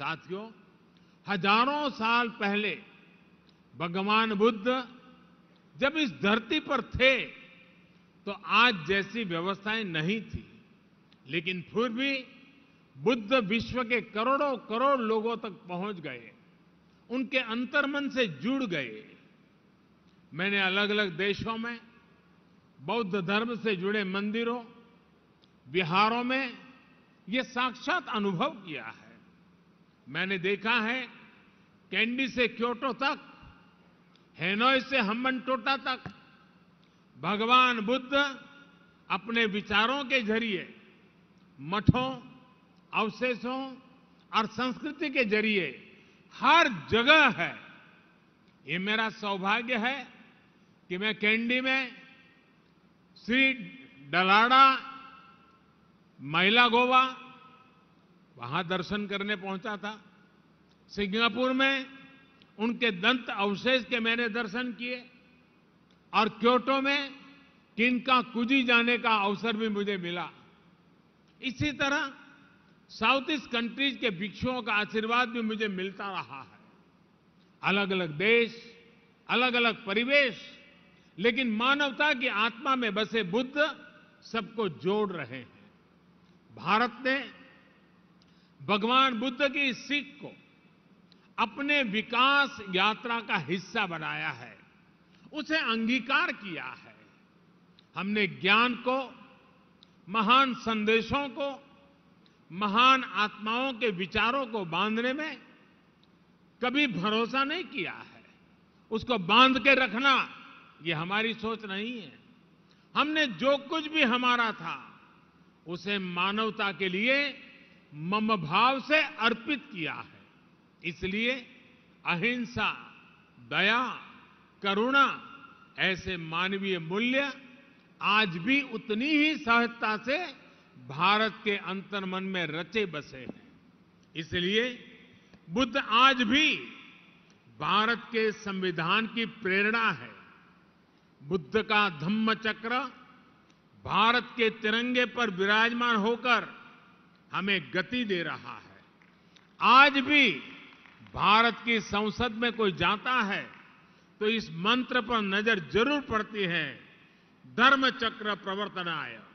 साथियों हजारों साल पहले भगवान बुद्ध जब इस धरती पर थे तो आज जैसी व्यवस्थाएं नहीं थी लेकिन फिर भी बुद्ध विश्व के करोड़ों करोड़ लोगों तक पहुंच गए उनके अंतर्मन से जुड़ गए मैंने अलग अलग देशों में बौद्ध धर्म से जुड़े मंदिरों विहारों में ये साक्षात अनुभव किया है मैंने देखा है कैंडी से क्योटो तक हेनोई से हमन टोटा तक भगवान बुद्ध अपने विचारों के जरिए मठों अवशेषों और संस्कृति के जरिए हर जगह है ये मेरा सौभाग्य है कि मैं कैंडी में श्री डलाड़ा महिला गोवा वहां दर्शन करने पहुंचा था सिंगापुर में उनके दंत अवशेष के मैंने दर्शन किए और क्योटो में किनका कुजी जाने का अवसर भी मुझे मिला इसी तरह साउथ ईस्ट कंट्रीज के भिक्षुओं का आशीर्वाद भी मुझे मिलता रहा है अलग अलग देश अलग अलग परिवेश लेकिन मानवता की आत्मा में बसे बुद्ध सबको जोड़ रहे हैं भारत ने भगवान बुद्ध की इस सीख को अपने विकास यात्रा का हिस्सा बनाया है उसे अंगीकार किया है हमने ज्ञान को महान संदेशों को महान आत्माओं के विचारों को बांधने में कभी भरोसा नहीं किया है उसको बांध के रखना ये हमारी सोच नहीं है हमने जो कुछ भी हमारा था उसे मानवता के लिए मम भाव से अर्पित किया है इसलिए अहिंसा दया करुणा ऐसे मानवीय मूल्य आज भी उतनी ही सहजता से भारत के अंतर मन में रचे बसे हैं इसलिए बुद्ध आज भी भारत के संविधान की प्रेरणा है बुद्ध का धम्म चक्र भारत के तिरंगे पर विराजमान होकर हमें गति दे रहा है आज भी भारत की संसद में कोई जाता है तो इस मंत्र पर नजर जरूर पड़ती है धर्म चक्र प्रवर्तनाय